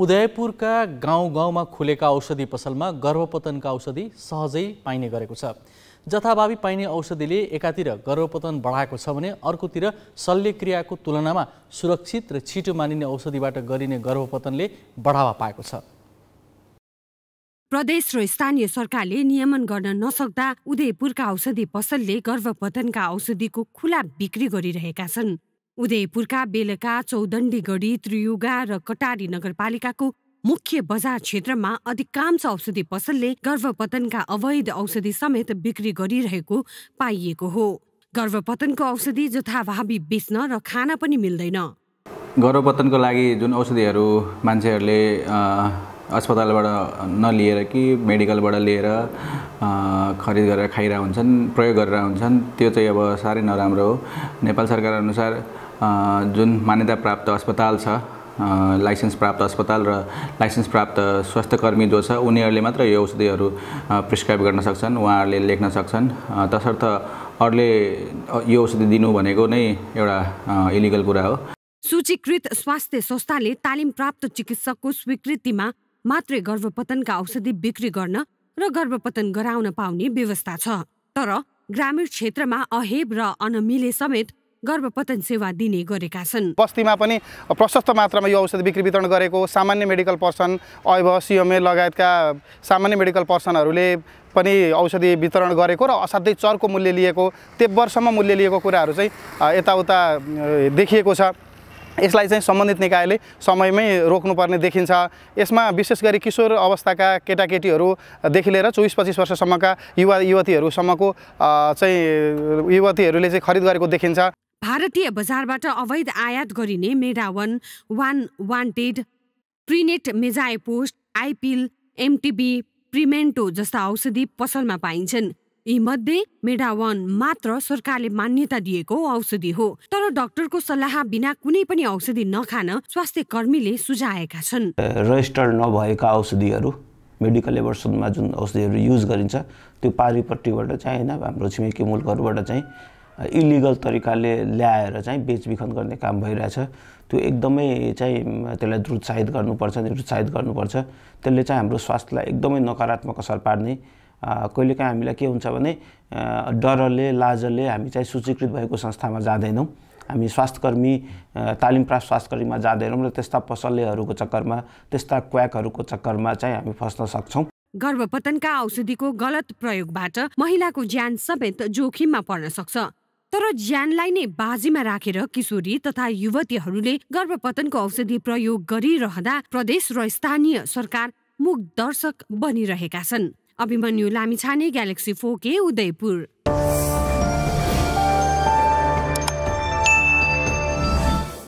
उदयपुरका गाउँ गाउँमा खुलेका औषधि पसलमा गर्भपतनका औषधि सहजै पाइने गरेको छ जथाभावी पाइने औषधिले एकातिर गर्भपतन बढाएको छ भने अर्कोतिर शल्यक्रियाको तुलनामा सुरक्षित र छिटो मानिने औषधिबाट गरिने गर्भपतनले बढावा पाएको छ प्रदेश र स्थानीय सरकारले नियमन गर्न नसक्दा उदयपुरका औषधि पसलले गर्भपतनका औषधिको खुला बिक्री गरिरहेका छन् उदयपुरका बेलका चौदण्डीगढी त्रियुगा र कटारी नगरपालिकाको मुख्य बजार क्षेत्रमा अधिकांश औषधि पसलले गर्भपतनका अवैध औषधि समेत बिक्री गरिरहेको पाइएको हो गर्भपतनको औषधि जथाभावी बेच्न र खान पनि मिल्दैन गर्भपतनको लागि जुन औषधिहरू मान्छेहरूले अस्पतालबाट नलिएर कि मेडिकलबाट लिएर खरिद गरेर खाइरहेका हुन्छन् प्रयोग गरेर हुन्छन् त्यो चाहिँ अब साह्रै नराम्रो हो नेपाल सरकार अनुसार जुन मान्यता प्राप्त अस्पताल छ लाइसेन्स प्राप्त अस्पताल र लाइसेन्स प्राप्त स्वास्थ्यकर्मी जो छ उनीहरूले मात्र यो औषधिहरू प्रिस्क्राइब गर्न सक्छन् उहाँहरूले लेख्न सक्छन् तसर्थ अरूले यो औषधि दिनु भनेको नै एउटा इलिगल कुरा हो सूचीकृत स्वास्थ्य संस्थाले तालिम प्राप्त चिकित्सकको स्वीकृतिमा मात्रै गर्भपतनका औषधि बिक्री गर्न र गर्भपतन गराउन पाउने व्यवस्था छ तर ग्रामीण क्षेत्रमा अहेब र अनमिले समेत गर्भपतन सेवा दिने गरेका छन् बस्तीमा पनि प्रशस्त मात्रामा यो औषधि बिक्री वितरण गरेको सामान्य मेडिकल पर्सन अब सिएमए लगायतका सामान्य मेडिकल पर्सनहरूले पनि औषधि वितरण गरेको र असाध्यै चर्को मूल्य लिएको तेब्बरसम्म मूल्य लिएको कुराहरू चाहिँ यताउता देखिएको छ यसलाई चाहिँ सम्बन्धित निकायले समयमै रोक्नुपर्ने देखिन्छ यसमा विशेष गरी किशोर अवस्थाका केटाकेटीहरूदेखि लिएर चौबिस पच्चिस वर्षसम्मका युवा युवतीहरूसम्मको चाहिँ युवतीहरूले चाहिँ खरिद गरेको देखिन्छ भारतीय बजारबाट अवैध आयात गरिने मेडावन वान वान्टेड प्रिनेट पोस्ट आइपिल एमटिबी प्रिमेन्टो जस्ता औषधि पसलमा पाइन्छन् यी मध्ये मेडावन मात्र सरकारले मान्यता दिएको औषधि हो तर डाक्टरको सल्लाह बिना कुनै पनि औषधि नखान स्वास्थ्य कर्मीले सुझाएका छन् रजिस्टर्ड नभएका औषधिहरू मेडिकल एभर्सनमा जुन औषधिहरू युज गरिन्छ त्यो पारिपट्टिबाट चाहिँ होइन हाम्रो छिमेकी मुलकहरूबाट चाहिँ इलिगल तरिकाले ल्याएर चाहिँ बेचबिखन गर्ने काम भइरहेछ त्यो एकदमै चाहिँ त्यसलाई दुरुत्साहित गर्नुपर्छ निरुत्साहित गर्नुपर्छ त्यसले चाहिँ हाम्रो स्वास्थ्यलाई एकदमै नकारात्मक असर पार्ने कहिलेकाहीँ हामीलाई के हुन्छ भने डरले लाजले हामी चाहिँ सूचीकृत भएको संस्थामा जाँदैनौँ हामी स्वास्थ्यकर्मी तालिम प्राप्त स्वास्थ्यकर्मीमा जाँदैनौँ र त्यस्ता पसलेहरूको चक्करमा त्यस्ता क्व्याकहरूको चक्करमा चाहिँ हामी फस्न सक्छौँ गर्भपतनका औषधिको गलत प्रयोगबाट महिलाको ज्यान समेत जोखिममा पर्न सक्छ तर ज्यानलाई नै बाजीमा राखेर रा किशोरी तथा युवतीहरूले गर्भपतनको औषधि प्रयोग गरिरहँदा प्रदेश र स्थानीय सरकार मुख दर्शक बनिरहेका छन् अभिमन्यु लामिछाने ग्यालेक्सी फोके उदयपुर